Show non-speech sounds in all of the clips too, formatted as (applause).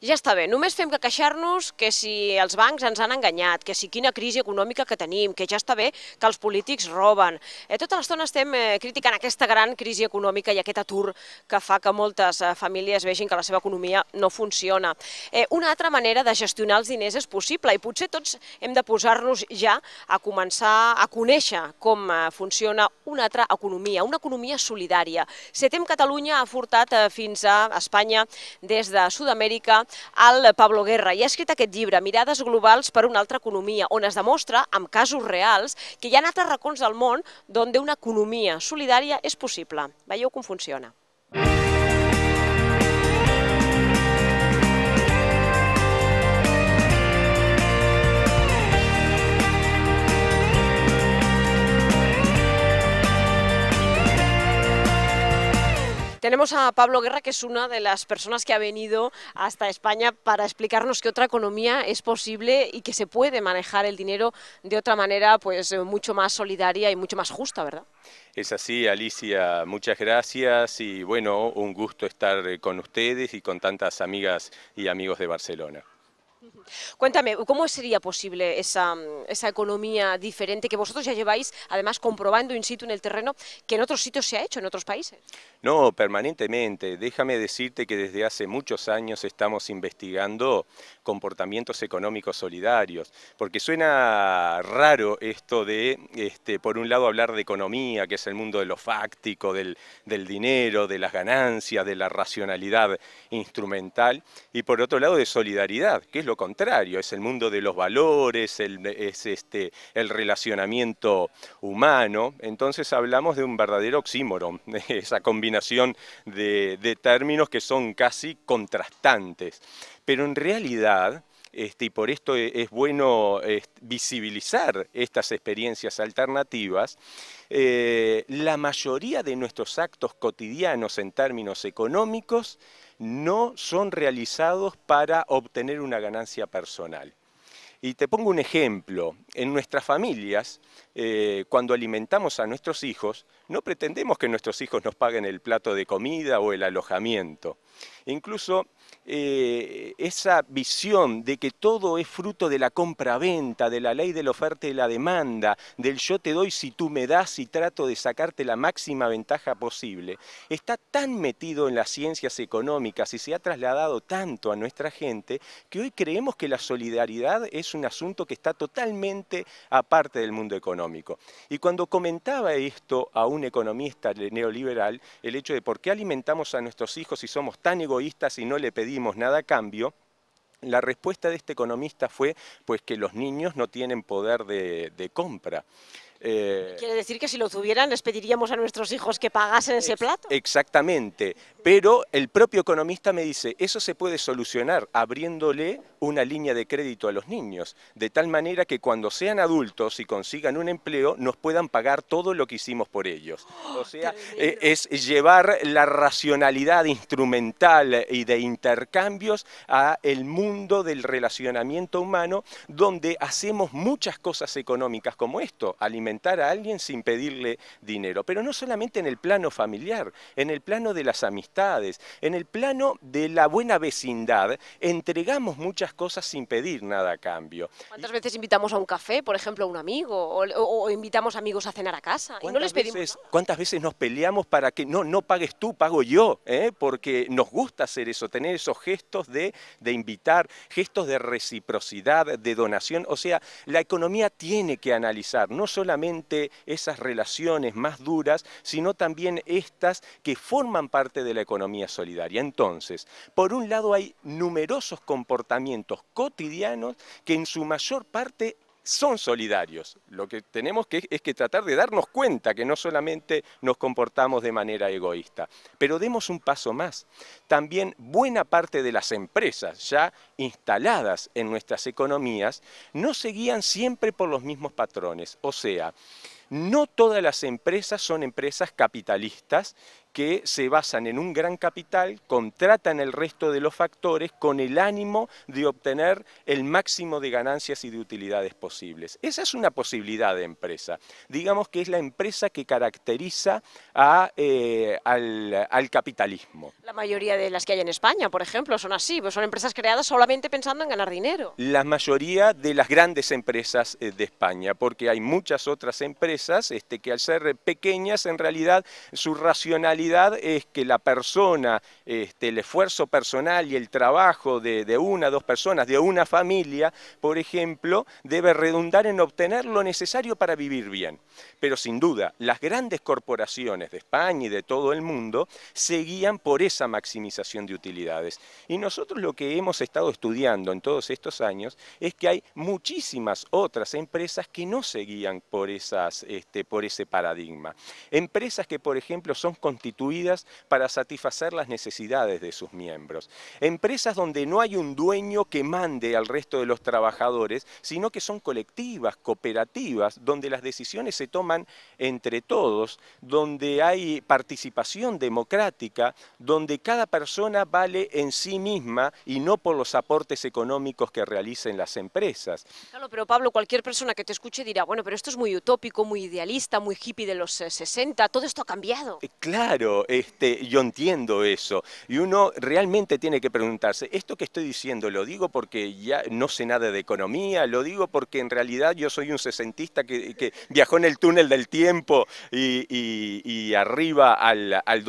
ja està bé, només fem que queixar-nos que si els bancs ens han enganyat, que si quina crisi econòmica que tenim, que ja està bé que els polítics roben. Eh, tota l'estona estem eh, criticant aquesta gran crisi econòmica i aquest atur que fa que moltes eh, famílies vegin que la seva economia no funciona. Eh, una altra manera de gestionar els diners és possible i potser tots hem de posar-nos ja a començar a conèixer com eh, funciona una altra economia, una economia solidària. Setem Catalunya ha furtat eh, fins a Espanya des de Sud-amèrica al Pablo Guerra i ha escrit aquest llibre, Mirades globals per una altra economia, on es demostra, amb casos reals, que hi ha altres racons del món on una economia solidària és possible. Veieu com funciona. Música a Pablo Guerra, que es una de las personas que ha venido hasta España para explicarnos que otra economía es posible y que se puede manejar el dinero de otra manera pues eh, mucho más solidaria y mucho más justa, ¿verdad? Es así, Alicia, muchas gracias y bueno, un gusto estar eh, con ustedes y con tantas amigas y amigos de Barcelona. Cuéntame, ¿cómo sería posible mm, esa, economía diferente que vosotros ya lleváis, además comprobando in situ en el terreno, que en otros sitios se ha hecho, en otros países? No, permanentemente. Déjame decirte que desde hace muchos años estamos investigando comportamientos económicos solidarios, porque suena raro esto de, este, por un lado, hablar de economía, que es el mundo de lo fáctico, del, dinero, de las ganancias, de la racionalidad instrumental, y por otro lado de solidaridad, que es lo contrario, es el mundo de los valores, es este, el relacionamiento humano, entonces hablamos de un verdadero oxímoron, (laughs) esa combinación de términos que son casi contrastantes. Pero en realidad, este, y por esto e, es bueno visibilizar estas experiencias alternativas, eh, la mayoría de nuestros actos cotidianos en términos económicos no son realizados para obtener una ganancia personal. Y te pongo un ejemplo. En nuestras familias, eh, cuando alimentamos a nuestros hijos, no pretendemos que nuestros hijos nos paguen el plato de comida o el alojamiento. Incluso eh, esa visión de que todo es fruto de la compra-venta, de la ley de la oferta y la demanda, del yo te doy si tú me das y trato de sacarte la máxima ventaja posible, está tan metido en las ciencias económicas y se ha trasladado tanto a nuestra gente que hoy creemos que la solidaridad es un asunto que está totalmente aparte del mundo económico. Y cuando comentaba esto a un economista neoliberal, el hecho de por qué alimentamos a nuestros hijos si somos tan egoístas y no le pedimos pedimos nada a cambio, la respuesta de este economista fue pues que los niños no tienen poder de, compra. Eh, Quiere decir que si lo tuvieran les pediríamos a nuestros hijos que pagasen ese plato. Exactamente, pero el propio economista me dice, eso se puede solucionar abriéndole una línea de crédito a los niños, de tal manera que cuando sean adultos y consigan un empleo nos puedan pagar todo lo que hicimos por ellos. (gasps) O sea, eh, es llevar la racionalidad instrumental y de intercambios a el mundo del relacionamiento humano donde hacemos muchas cosas económicas como esto, alimentar a alguien sin pedirle dinero, pero no solamente en el plano familiar, en el plano de las amistades, en el plano de la buena vecindad, entregamos muchas cosas sin pedir nada a cambio. ¿Cuántas veces invitamos a un café, por ejemplo, a un amigo? O, invitamos amigos a cenar a casa no ¿Cuántas veces nos peleamos para que no, no pagues tú, pago yo? ¿eh? Porque nos gusta hacer eso, tener esos gestos de, de invitar, gestos de reciprocidad, de donación. O sea, la economía tiene que analizar no solamente esas relaciones más duras, sino también estas que forman parte de la economía solidaria. Entonces, por un lado hay numerosos comportamientos cotidianos que en su mayor parte son solidarios. Lo que tenemos que es que tratar de darnos cuenta que no solamente nos comportamos de manera egoísta, pero demos un paso más. También buena parte de las empresas ya instaladas en nuestras economías no seguían siempre por los mismos patrones, o sea, no todas las empresas son empresas capitalistas que se basan en un gran capital, contratan el resto de los factores con el ánimo de obtener el máximo de ganancias y de utilidades posibles. Esa es una posibilidad de empresa. Digamos que es la empresa que caracteriza eh, al, capitalismo. La mayoría de las que hay en España, por ejemplo, son así, pues son empresas creadas solamente pensando en ganar dinero. La mayoría de las grandes empresas eh, de España, porque hay muchas otras empresas este, que al ser pequeñas en realidad su racionalidad es que la persona, este, el esfuerzo personal y el trabajo de, una, dos personas, de una familia, por ejemplo, debe redundar en obtener lo necesario para vivir bien. Pero sin duda, las grandes corporaciones de España y de todo el mundo seguían por esa maximización de utilidades. Y nosotros lo que hemos estado estudiando en todos estos años es que hay muchísimas otras empresas que no seguían por, esas, este, por ese paradigma. Empresas que, por ejemplo, son constitucionales para satisfacer las necesidades de sus miembros. Empresas donde no hay un dueño que mande al resto de los trabajadores, sino que son colectivas, cooperativas, donde las decisiones se toman entre todos, donde hay participación democrática, donde cada persona vale en sí misma y no por los aportes económicos que realicen las empresas. Claro, pero Pablo, cualquier persona que te escuche dirá, bueno, pero esto es muy utópico, muy idealista, muy hippie de los 60, eh, todo esto ha cambiado. Eh, claro este, yo entiendo eso. Y uno realmente tiene que preguntarse, ¿esto que estoy diciendo lo digo porque ya no sé nada de economía? ¿Lo digo porque en realidad yo soy un sesentista que, viajó en el túnel del tiempo y, arriba al, al,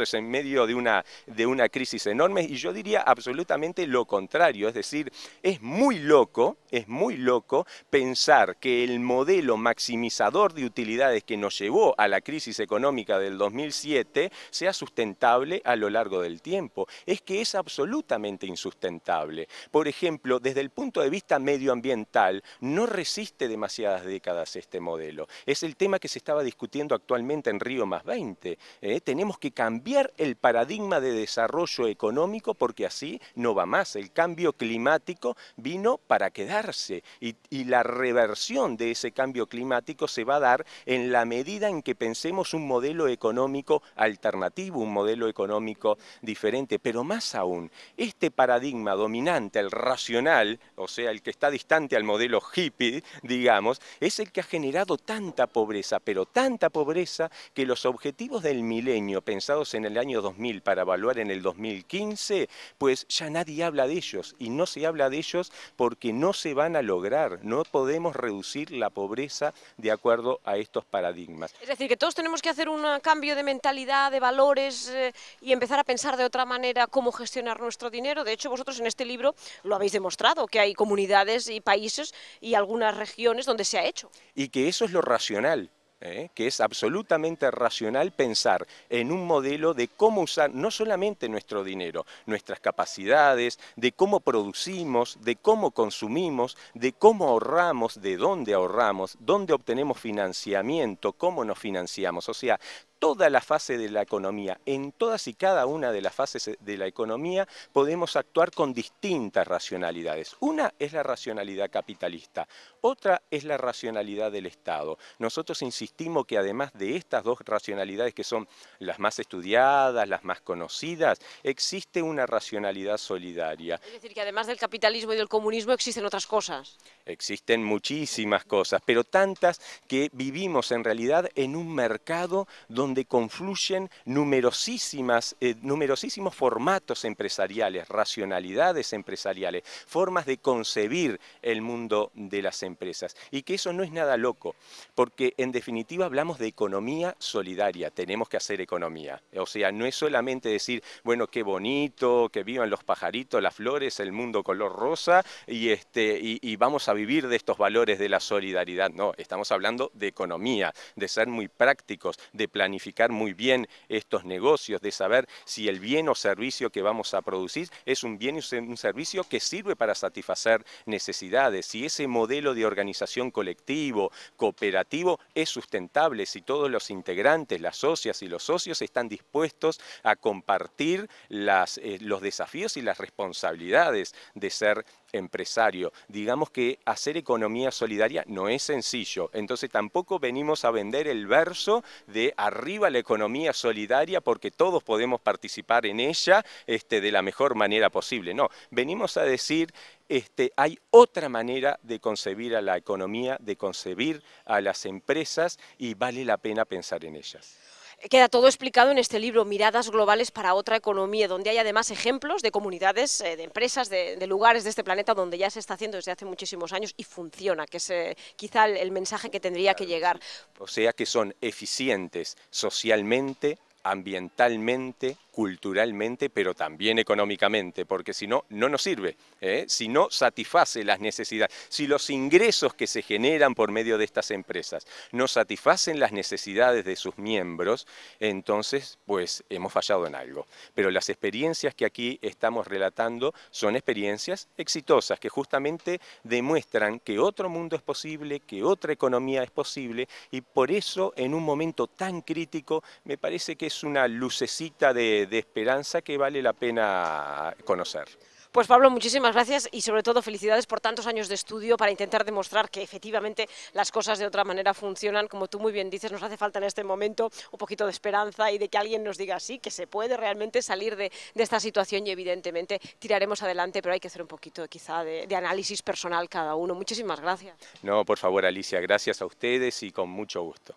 es en medio de una, de una crisis enorme? Y yo diría absolutamente lo contrario. Es decir, es muy loco, es muy loco pensar que el modelo maximizador de utilidades que nos llevó a la crisis económica del 2007 sea sustentable a lo largo del tiempo. Es que es absolutamente insustentable. Por ejemplo, desde el punto de vista medioambiental, no resiste demasiadas décadas este modelo. Es el tema que se estaba discutiendo actualmente en Río más 20. ¿eh? Tenemos que cambiar el paradigma de desarrollo económico porque así no va más. El cambio climático vino para quedarse y, y la reversión de ese cambio climático se va a dar en la medida en que pensemos un modelo económico alternativo, un modelo económico diferente, pero más aún, este paradigma dominante, el racional, o sea, el que está distante al modelo hippie, digamos, es el que ha generado tanta pobreza, pero tanta pobreza que los objetivos del milenio pensados en el año 2000 para evaluar en el 2015, pues ya nadie habla de ellos y no se habla de ellos porque no se van a lograr, no podemos reducir la pobreza de acuerdo a estos paradigmas. Es decir, que todos tenemos que hacer un cambio de mentalidad de valores eh, y empezar a pensar de otra manera cómo gestionar nuestro dinero. De hecho, vosotros en este libro lo habéis demostrado, que hay comunidades y países y algunas regiones donde se ha hecho. Y que eso es lo racional. ¿eh? que es absolutamente racional pensar en un modelo de cómo usar no solamente nuestro dinero, nuestras capacidades, de cómo producimos, de cómo consumimos, de cómo ahorramos, de dónde ahorramos, dónde obtenemos financiamiento, cómo nos financiamos. O sea, toda la fase de la economía, en todas y cada una de las fases eh, de la economía podemos actuar con distintas racionalidades. Una es la racionalidad capitalista, otra es la racionalidad del Estado. Nosotros insistimos que además de estas dos racionalidades que son las más estudiadas, las más conocidas, existe una racionalidad solidaria. Es decir, que además del capitalismo y del comunismo existen otras cosas. Existen muchísimas cosas, pero tantas que vivimos en realidad en un mercado donde donde confluyen numerosísimas, eh, numerosísimos formatos empresariales, racionalidades empresariales, formas de concebir el mundo de las empresas. Y que eso no es nada loco, porque en definitiva hablamos de economía solidaria, tenemos que hacer economía. O sea, no es solamente decir, bueno, qué bonito, que vivan los pajaritos, las flores, el mundo color rosa, y, este, y, vamos a vivir de estos valores de la solidaridad. No, estamos hablando de economía, de ser muy prácticos, de planificar muy bien estos negocios, de saber si el bien o servicio que vamos a producir es un bien y un servicio que sirve para satisfacer necesidades, si ese modelo de organización colectivo, cooperativo, es sustentable, si todos los integrantes, las socias y los socios están dispuestos a compartir eh, los desafíos y las responsabilidades de ser empresario. Digamos que hacer economía solidaria no es sencillo, entonces tampoco venimos a vender el verso de arriba la economía solidaria porque todos podemos participar en ella este, de la mejor manera posible. No, venimos a decir este, hay otra manera de concebir a la economía, de concebir a las empresas y vale la pena pensar en ellas. Queda todo explicado en este libro, Miradas Globales para otra Economía, donde hay además ejemplos de comunidades, eh, de empresas, de, lugares de este planeta donde ya se está haciendo desde hace muchísimos años y funciona, que es eh, quizá el, el mensaje que tendría que llegar. O sea que son eficientes socialmente, ambientalmente culturalmente, pero también económicamente, porque si no, no nos sirve, ¿eh? si no satisface las necesidades, si los ingresos que se generan por medio de estas empresas no satisfacen las necesidades de sus miembros, entonces pues hemos fallado en algo. Pero las experiencias que aquí estamos relatando son experiencias exitosas, que justamente demuestran que otro mundo es posible, que otra economía es posible, y por eso en un momento tan crítico me parece que es una lucecita de de, esperanza que vale la pena conocer. Pues Pablo, muchísimas gracias y sobre todo felicidades por tantos años de estudio para intentar demostrar que efectivamente las cosas de otra manera funcionan. Como tú muy bien dices, nos hace falta en este momento un poquito de esperanza y de que alguien nos diga sí, que se puede realmente salir de, esta situación y evidentemente tiraremos adelante, pero hay que hacer un poquito quizá de, de análisis personal cada uno. Muchísimas gracias. No, por favor Alicia, gracias a ustedes y con mucho gusto.